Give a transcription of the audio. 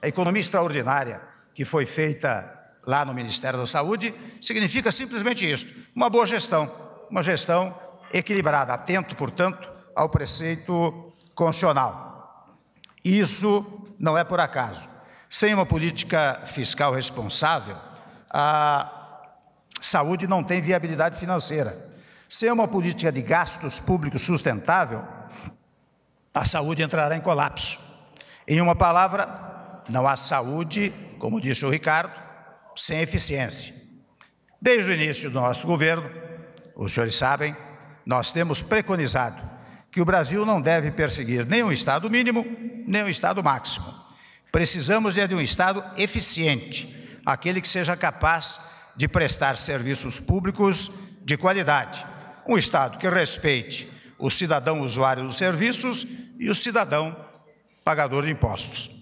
A economia extraordinária que foi feita lá no Ministério da Saúde significa simplesmente isto: uma boa gestão, uma gestão equilibrada, atento, portanto, ao preceito constitucional. Isso não é por acaso. Sem uma política fiscal responsável, a saúde não tem viabilidade financeira. Sem uma política de gastos públicos sustentável, a saúde entrará em colapso. Em uma palavra, não há saúde, como disse o Ricardo, sem eficiência. Desde o início do nosso governo, os senhores sabem, nós temos preconizado que o Brasil não deve perseguir nem um Estado mínimo, nem um Estado máximo. Precisamos é de um Estado eficiente, aquele que seja capaz de prestar serviços públicos de qualidade. Um Estado que respeite o cidadão usuário dos serviços e o cidadão pagador de impostos.